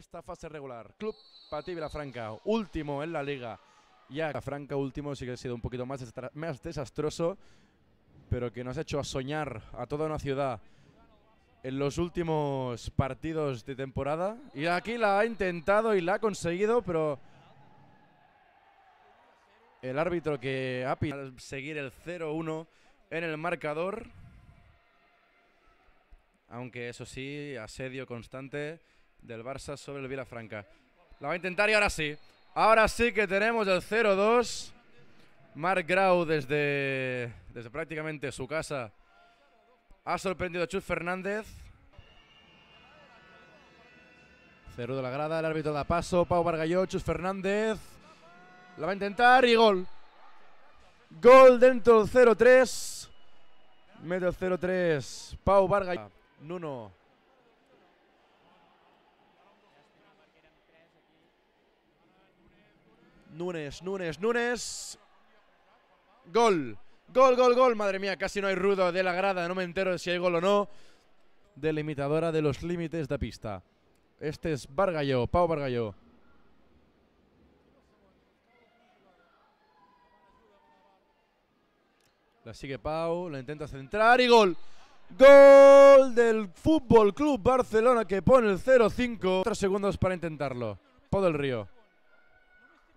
esta fase regular. Club Patí Vilafranca, último en la liga. Ya Franca último sí que ha sido un poquito más, desastroso, pero que nos ha hecho soñar a toda una ciudad en los últimos partidos de temporada. Y aquí la ha intentado y la ha conseguido, pero el árbitro que ha pillado seguir el 0-1 en el marcador. Aunque eso sí, asedio constante del Barça sobre el Vilafranca. La va a intentar y ahora sí. Ahora sí que tenemos el 0-2. Mark Grau desde, desde prácticamente su casa ha sorprendido a Chus Fernández. Cero de la grada, el árbitro da paso, Pau Vargalló, Chus Fernández. La va a intentar y gol. Gol dentro del 0-3. Mete el 0-3. Pau Vargas. Nuno Nunes, Nunes, Nunes. Gol. Gol, gol, gol. Madre mía, casi no hay rudo de la grada. No me entero si hay gol o no. Delimitadora de los límites de pista. Este es Bargallo, Pau Bargallo. La sigue Pau, la intenta centrar y gol. Gol del Fútbol Club Barcelona que pone el 0-5. Tres segundos para intentarlo. Pau del Río.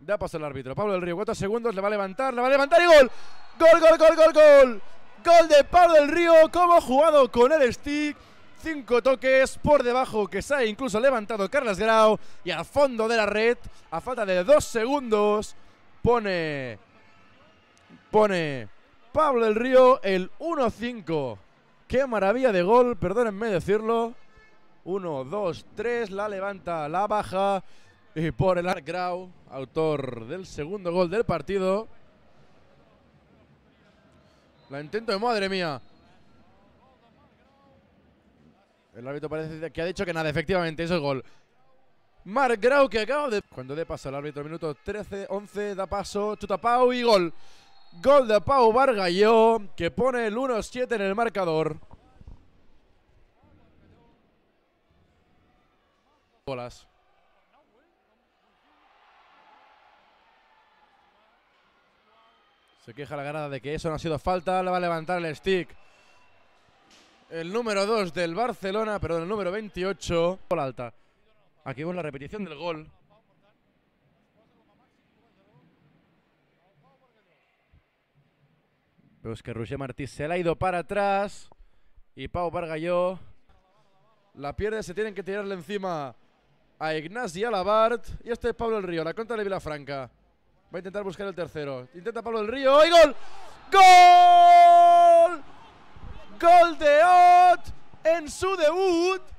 Da paso el árbitro. Pablo del Río, cuatro segundos, le va a levantar, le va a levantar y gol. Gol, gol, gol, gol, gol. Gol de Pablo del Río, como jugado con el stick. Cinco toques por debajo que se ha incluso levantado Carlos Grau. Y al fondo de la red, a falta de dos segundos, pone. Pone Pablo del Río el 1-5. Qué maravilla de gol, perdónenme decirlo. 1, 2, 3, la levanta, la baja. Y por el Grau, autor del segundo gol del partido. La intento de madre mía. El árbitro parece que ha dicho que nada, efectivamente, es es gol. Mark Grau que acaba de... Cuando dé paso al árbitro, minuto 13, 11, da paso, chuta Pau y gol. Gol de Pau yo que pone el 1-7 en el marcador. Bolas. Se queja la granada de que eso no ha sido falta. Le va a levantar el stick. El número 2 del Barcelona, perdón, el número 28. Gol alta. Aquí vemos la repetición del gol. Vemos que Roger Martí se la ha ido para atrás. Y Pau yo la pierde. Se tienen que tirarle encima a Ignasi Alabart. Y este es Pablo El Río, la contra de Vilafranca. Va a intentar buscar el tercero. Intenta Pablo del Río. ¡Y gol! ¡Gol! ¡Gol de Ot en su debut!